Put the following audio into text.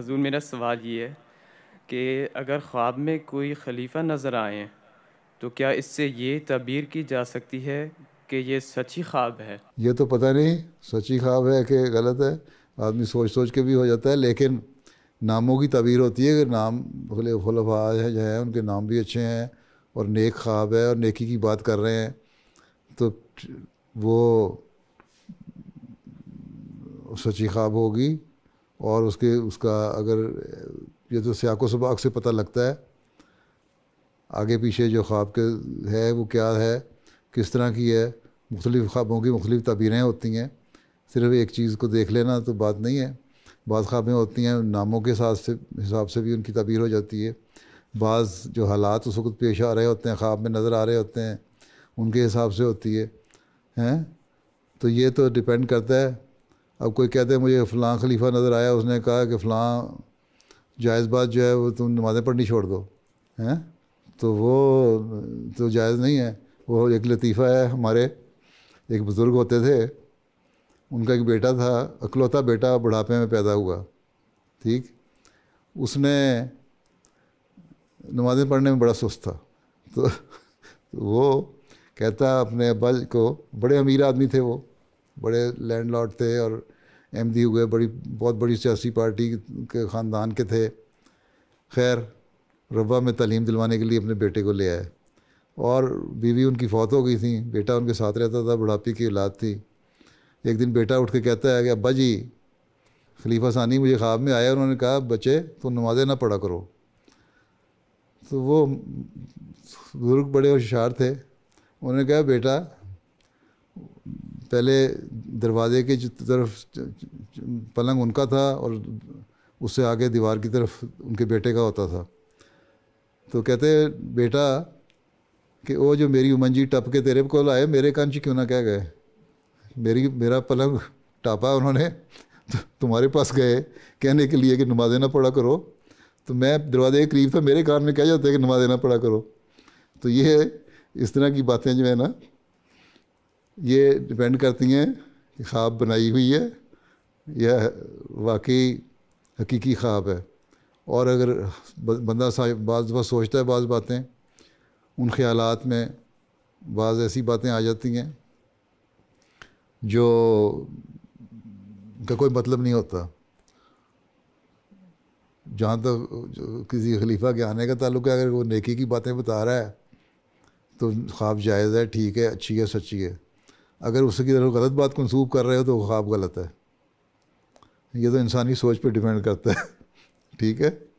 हजूर मेरा सवाल ये है कि अगर ख्वाब में कोई खलीफा नज़र आए तो क्या इससे ये तबीर की जा सकती है कि ये सच्ची ख्वाब है ये तो पता नहीं सच्ची ख्वाब है कि गलत है आदमी सोच सोच के भी हो जाता है लेकिन नामों की तबीर होती है अगर नाम खलफा है जो है उनके नाम भी अच्छे हैं और नेक ख्वाब है और नेकी की बात कर रहे हैं तो वो सच्ची ख्वाब होगी और उसके उसका अगर ये तो सियाको सबाक से पता लगता है आगे पीछे जो ख्वाब के है वो क्या है किस तरह की है मुख्तलिफ़ ख्वाबों की मुख्तलिफ़ तबीरें होती हैं सिर्फ एक चीज़ को देख लेना तो बात नहीं है बाद ख्वाबें होती हैं नामों के साथ से हिसाब से भी उनकी तबीर हो जाती है बाज़ जो हालात उस वक्त पेश आ रहे होते हैं ख्वाब में नज़र आ रहे होते हैं उनके हिसाब से होती है हैं तो ये तो डिपेंड करता है अब कोई कहते हैं मुझे फ़लाँ खलीफा नज़र आया उसने कहा कि फ़लाँ जायज़ बात जो है वो तुम नमाज़ें पढ़नी छोड़ दो हैं तो वो तो जायज़ नहीं है वो एक लतीफ़ा है हमारे एक बुज़ुर्ग होते थे उनका एक बेटा था अकलौता बेटा बुढ़ापे में पैदा हुआ ठीक उसने नमाज़ें पढ़ने में बड़ा सुस्त था तो, तो वो कहता अपने अब्बा को बड़े अमीर आदमी थे वो बड़े लैंडलॉर्ड थे और एम डी हुए बड़ी बहुत बड़ी सियासी पार्टी के ख़ानदान के थे खैर रबा में तलीम दिलवाने के लिए अपने बेटे को ले आए और बीवी उनकी फौत हो गई थी बेटा उनके साथ रहता था बुढ़ापे की औलाद थी एक दिन बेटा उठ के कहता है कि अब्बा जी खलीफा सानी मुझे ख्वाब में आया उन्होंने कहा बच्चे तुम नमाजें ना पढ़ा करो तो वो बुज़ुर्ग बड़े होशियार थे उन्होंने कहा बेटा पहले दरवाजे के तरफ पलंग उनका था और उससे आगे दीवार की तरफ उनके बेटे का होता था तो कहते बेटा कि वो जो मेरी उमंजी टप के तेरे को आए मेरे कान कांची क्यों ना कह गए मेरी मेरा पलंग टापा उन्होंने तो तुम्हारे पास गए कहने के लिए कि नमाजे ना पड़ा करो तो मैं दरवाजे के करीब था मेरे कान में कह जाते कि नमाजे ना पड़ा करो तो ये इस तरह की बातें जो है ना ये डिपेंड करती हैं कि ख्वाब बनाई हुई है या वाकई हकीकी ख्वाब है और अगर बंदा बाज़ बार सोचता है बाज़ बातें उन ख्यालात में बाज़ ऐसी बातें आ जाती हैं जो का कोई मतलब नहीं होता जहाँ तक तो किसी खलीफा के आने का ताल्लुक है अगर वो नेकी की बातें बता रहा है तो ख्वाब जायज़ है ठीक है अच्छी है सच्ची है अगर उसकी तरफ गलत बात मनसूब कर रहे हो तो ख्वाब गलत है ये तो इंसानी सोच पे डिपेंड करता है ठीक है